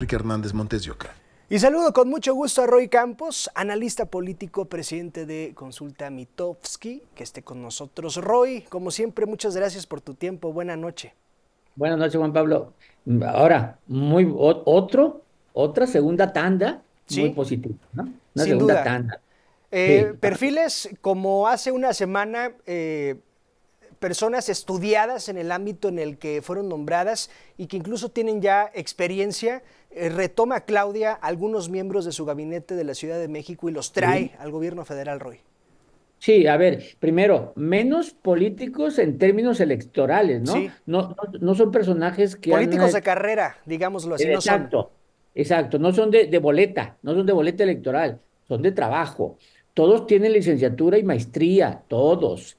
Enrique Hernández Montes Y saludo con mucho gusto a Roy Campos, analista político, presidente de Consulta Mitofsky, que esté con nosotros. Roy, como siempre, muchas gracias por tu tiempo. Buenas noche. Buenas noches, Juan Pablo. Ahora, muy otro, otra segunda tanda muy positiva, ¿no? Una Sin segunda tanda. Eh, perfiles, como hace una semana, eh, personas estudiadas en el ámbito en el que fueron nombradas y que incluso tienen ya experiencia. Eh, retoma Claudia algunos miembros de su gabinete de la Ciudad de México y los trae al gobierno federal, Roy. Sí, a ver, primero, menos políticos en términos electorales, ¿no? No, no, son personajes que... Políticos de carrera, digámoslo así. Exacto, no son... exacto, no son de, de, boleta, no son de boleta electoral, son de trabajo. Todos tienen licenciatura y maestría, todos.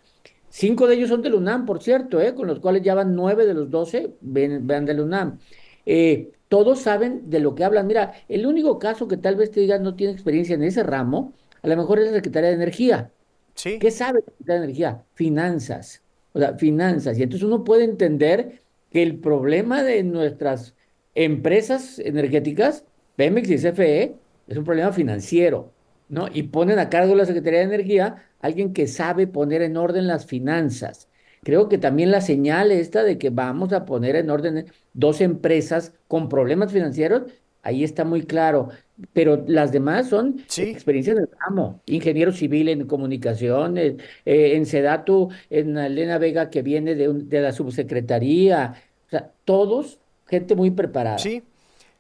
Cinco de ellos son del UNAM, por cierto, ¿eh? con los cuales ya van nueve de los doce, vean del UNAM. Eh, todos saben de lo que hablan. Mira, el único caso que tal vez te digan no tiene experiencia en ese ramo, a lo mejor es la Secretaría de Energía. Sí. ¿Qué sabe la Secretaría de Energía? Finanzas. O sea, finanzas. Y entonces uno puede entender que el problema de nuestras empresas energéticas, Pemex y CFE, es un problema financiero. ¿no? Y ponen a cargo de la Secretaría de Energía alguien que sabe poner en orden las finanzas. Creo que también la señal esta de que vamos a poner en orden dos empresas con problemas financieros, ahí está muy claro. Pero las demás son experiencias del ramo. Ingeniero civil en comunicaciones, eh, en Sedatu, en Elena Vega que viene de, la subsecretaría. O sea, todos gente muy preparada. Sí.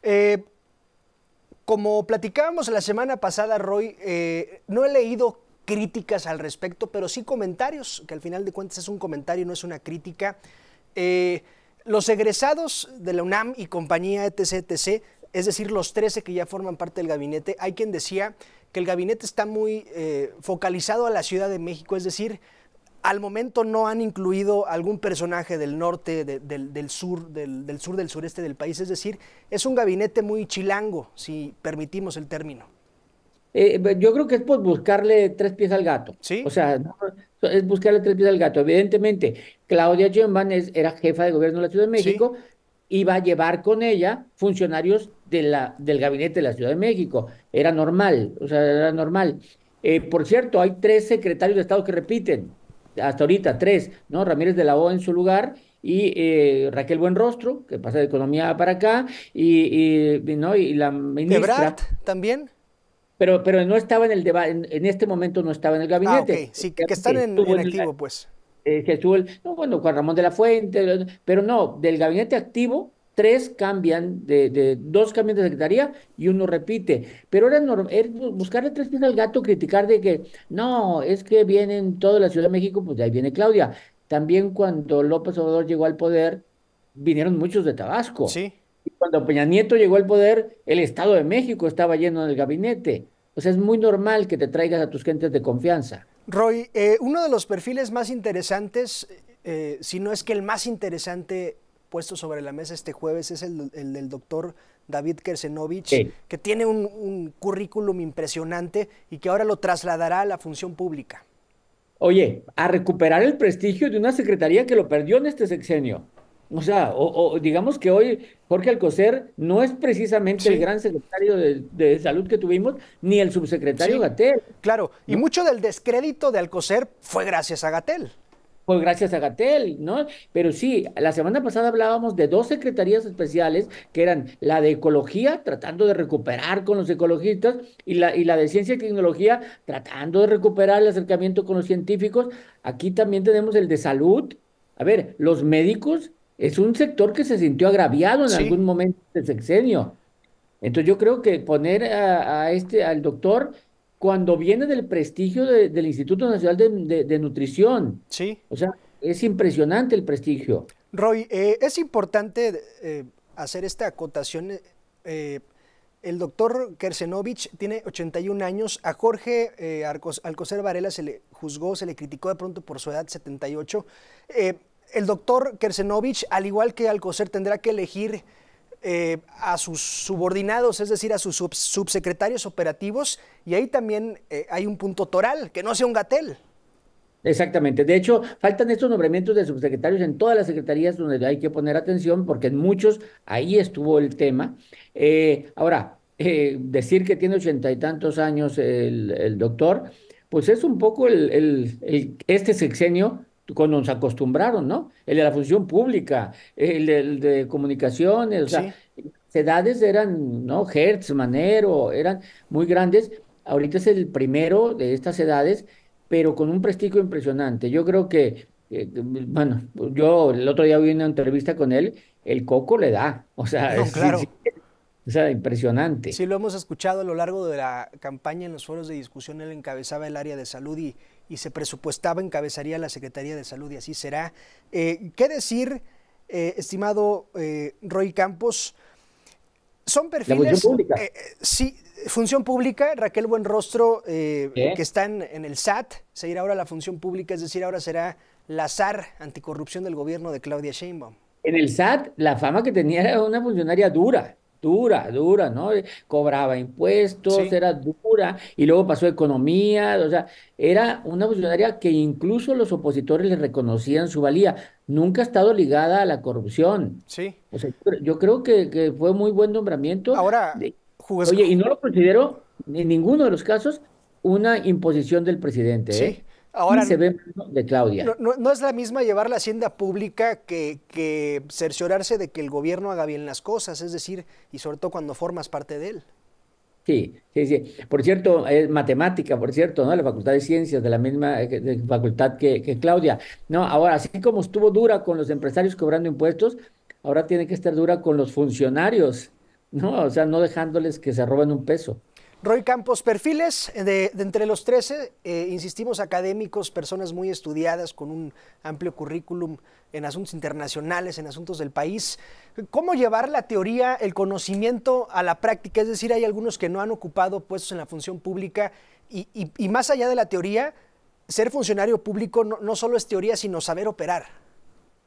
Eh, como platicábamos la semana pasada, Roy, eh, no he leído críticas al respecto, pero sí comentarios, que al final de cuentas es un comentario, no es una crítica. Eh, los egresados de la UNAM y compañía etc., es decir, los 13 que ya forman parte del gabinete, hay quien decía que el gabinete está muy eh, focalizado a la Ciudad de México, es decir, al momento no han incluido algún personaje del norte, del, sur, del, sur, del sureste del país. Es decir, es un gabinete muy chilango, si permitimos el término. Eh, eh, yo creo que es por buscarle tres pies al gato. ¿Sí? O sea, es buscarle tres pies al gato. Evidentemente, Claudia Sheinbaum era jefa de gobierno de la Ciudad de México. y iba a llevar con ella funcionarios del gabinete de la Ciudad de México. Era normal, o sea, era normal. Eh, por cierto, hay tres secretarios de Estado que repiten hasta ahorita tres, ¿no? Ramírez de la O en su lugar y eh, Raquel Buenrostro, que pasa de economía para acá, y, ¿no? y la ministra... también? Pero, pero no estaba en el debate, en, este momento no estaba en el ah, gabinete. sí, que, están en, activo, pues. Eh, que estuvo no, bueno, Juan Ramón de la Fuente, pero no, del gabinete activo tres cambian, de, dos cambian de secretaría y uno repite. Pero era, normal, buscarle tres pies al gato, criticar de que no, es que vienen toda la Ciudad de México, pues de ahí viene Claudia. También cuando López Obrador llegó al poder, vinieron muchos de Tabasco. Sí. Y cuando Peña Nieto llegó al poder, el Estado de México estaba lleno del gabinete. O sea, es muy normal que te traigas a tus gentes de confianza. Roy, eh, uno de los perfiles más interesantes, eh, si no es que el más interesante puesto sobre la mesa este jueves es el, del doctor David Kersenovich, que tiene un, currículum impresionante y que ahora lo trasladará a la función pública. Oye, a recuperar el prestigio de una secretaría que lo perdió en este sexenio. O sea, digamos que hoy Jorge Alcocer no es precisamente el gran secretario de, salud que tuvimos, ni el subsecretario Gatel. Claro, y mucho del descrédito de Alcocer fue gracias a Gatel. Pues gracias a Gatel, ¿no? Pero sí, la semana pasada hablábamos de dos secretarías especiales que eran la de ecología, tratando de recuperar con los ecologistas, y la, y la de ciencia y tecnología, tratando de recuperar el acercamiento con los científicos. Aquí también tenemos el de salud. A ver, los médicos es un sector que se sintió agraviado en algún momento del sexenio. Entonces yo creo que poner a este, al doctor cuando viene del prestigio del Instituto Nacional de, Nutrición. Sí. O sea, es impresionante el prestigio. Roy, eh, es importante eh, hacer esta acotación. Eh, el doctor Kersenovich tiene 81 años. A Jorge Alcocer Varela se le juzgó, se le criticó de pronto por su edad, 78. el doctor Kersenovich, al igual que Alcocer, tendrá que elegir eh, a sus subordinados, es decir, a sus subsecretarios operativos, y ahí también eh, hay un punto toral, que no sea un gatel. Exactamente. De hecho, faltan estos nombramientos de subsecretarios en todas las secretarías donde hay que poner atención, porque en muchos ahí estuvo el tema. Eh, ahora, decir que tiene ochenta y tantos años el, doctor, pues es un poco este sexenio cuando nos acostumbraron, ¿no? El de la función pública, el de, comunicaciones, o sea, edades eran, ¿no? Hertz, Manero, eran muy grandes. Ahorita es el primero de estas edades, pero con un prestigio impresionante. Yo creo que, eh, bueno, yo el otro día vi una entrevista con él, el coco le da, o sea, es, o sea, impresionante. Sí, lo hemos escuchado a lo largo de la campaña en los foros de discusión, él encabezaba el área de salud y y se presupuestaba encabezaría la Secretaría de Salud y así será. Eh, ¿Qué decir, eh, estimado eh, Roy Campos? Son perfiles... función pública. sí, función pública, Raquel Buenrostro, que están en el SAT, se irá ahora la función pública, es decir, ahora será la SAR, anticorrupción del gobierno de Claudia Sheinbaum. En el SAT, la fama que tenía era una funcionaria dura, dura, dura, ¿no? Cobraba impuestos, era dura, y luego pasó economía, o sea, era una funcionaria que incluso los opositores le reconocían su valía. Nunca ha estado ligada a la corrupción. Sí. O sea, yo creo que, que fue muy buen nombramiento. Ahora, Oye, y no lo considero en ninguno de los casos una imposición del presidente. ¿eh? Ahora, se ve de Claudia. No, es la misma llevar la hacienda pública que, cerciorarse de que el gobierno haga bien las cosas, es decir, y sobre todo cuando formas parte de él. Sí, sí, sí. Por cierto, es matemática, por cierto, ¿no? La Facultad de Ciencias, de la misma eh, facultad que, que Claudia. No, ahora, así como estuvo dura con los empresarios cobrando impuestos, ahora tiene que estar dura con los funcionarios, ¿no? O sea, no dejándoles que se roben un peso. Roy Campos, perfiles de, entre los 13, eh, insistimos, académicos, personas muy estudiadas con un amplio currículum en asuntos internacionales, en asuntos del país. ¿Cómo llevar la teoría, el conocimiento a la práctica? Es decir, hay algunos que no han ocupado puestos en la función pública y, más allá de la teoría, ser funcionario público no, no solo es teoría, sino saber operar.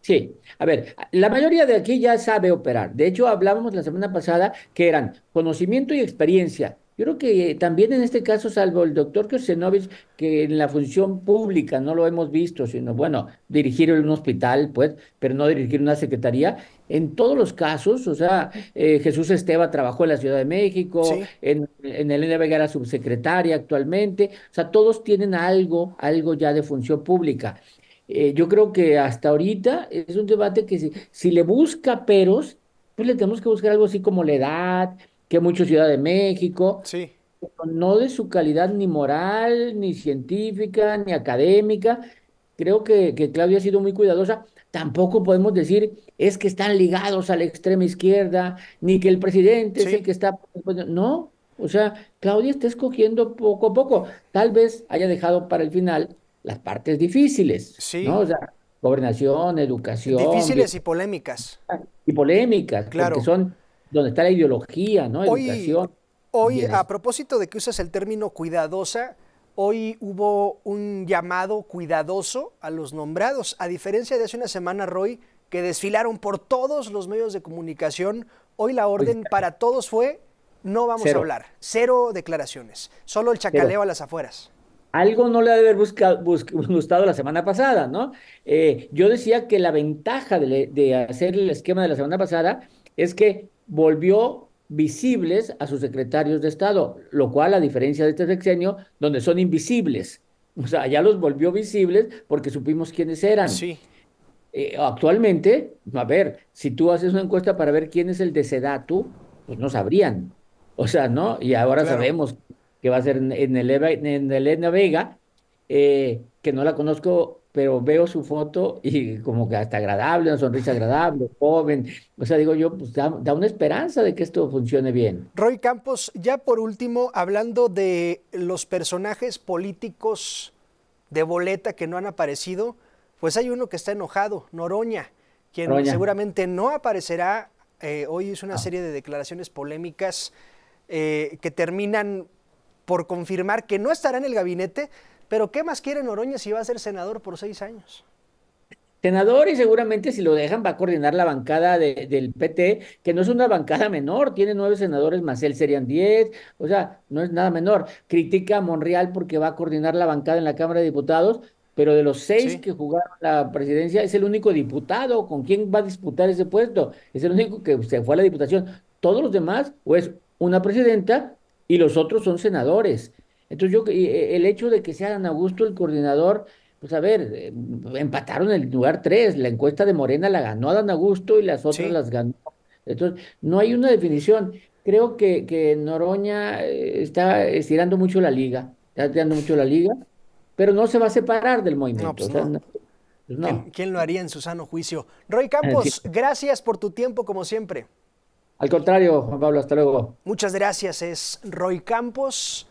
Sí, a ver, la mayoría de aquí ya sabe operar. De hecho, hablábamos la semana pasada que eran conocimiento y experiencia yo creo que eh, también en este caso, salvo el doctor Kersenovich, que en la función pública no lo hemos visto, sino, bueno, dirigir un hospital, pues, pero no dirigir una secretaría, en todos los casos, o sea, eh, Jesús Esteba trabajó en la Ciudad de México, en, el Elena era subsecretaria actualmente, o sea, todos tienen algo, algo ya de función pública. Eh, yo creo que hasta ahorita es un debate que si, si le busca peros, pues le tenemos que buscar algo así como la edad, que mucho Ciudad de México. Sí. No de su calidad ni moral, ni científica, ni académica. Creo que, Claudia ha sido muy cuidadosa. Tampoco podemos decir es que están ligados a la extrema izquierda, ni que el presidente es el que está. Pues, no, o sea, Claudia está escogiendo poco a poco. Tal vez haya dejado para el final las partes difíciles. ¿no? O sea, gobernación, educación. Difíciles y polémicas. Y polémicas, claro. son donde está la ideología, ¿no? Hoy, Hoy, a propósito de que usas el término cuidadosa, hoy hubo un llamado cuidadoso a los nombrados. A diferencia de hace una semana, Roy, que desfilaron por todos los medios de comunicación, hoy la orden para todos fue no vamos a hablar, cero declaraciones, solo el chacaleo a las afueras. Algo no le ha de haber gustado la semana pasada, ¿no? Eh, yo decía que la ventaja de hacer el esquema de la semana pasada es que volvió visibles a sus secretarios de Estado, lo cual a diferencia de este sexenio, donde son invisibles. O sea, ya los volvió visibles porque supimos quiénes eran. Sí. Eh, actualmente, a ver, si tú haces una encuesta para ver quién es el de Sedatu, pues no sabrían. O sea, ¿no? Y ahora sabemos que va a ser en, el, e en Elena Vega, eh, que no la conozco pero veo su foto y como que hasta agradable, una sonrisa agradable, joven. O sea, digo yo, pues da, una esperanza de que esto funcione bien. Roy Campos, ya por último, hablando de los personajes políticos de boleta que no han aparecido, pues hay uno que está enojado, Noroña, quien seguramente no aparecerá. Eh, hoy hizo una ah. serie de declaraciones polémicas eh, que terminan por confirmar que no estará en el gabinete, pero ¿qué más quiere Noroña si va a ser senador por seis años? senador y seguramente si lo dejan va a coordinar la bancada del PT, que no es una bancada menor, tiene nueve senadores más él serían diez, o sea, no es nada menor. Critica a Monreal porque va a coordinar la bancada en la Cámara de Diputados, pero de los seis que jugaron la presidencia es el único diputado con quien va a disputar ese puesto, es el único que se fue a la diputación. Todos los demás, pues, una presidenta y los otros son senadores. Entonces yo, eh, eh, el hecho de que sea Dan Augusto el coordinador, pues a ver, eh, empataron el lugar tres, la encuesta de Morena la ganó a Dan Augusto y las otras las ganó. Entonces, no hay una definición. Creo que, que Noroña está estirando mucho la liga, está estirando mucho la liga, pero no se va a separar del movimiento. Pues no, pues ¿Quién, lo haría en su sano juicio? Roy Campos, gracias por tu tiempo como siempre. Al contrario, Juan Pablo, hasta luego. Muchas gracias, es Roy Campos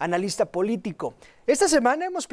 analista político. Esta semana hemos platicado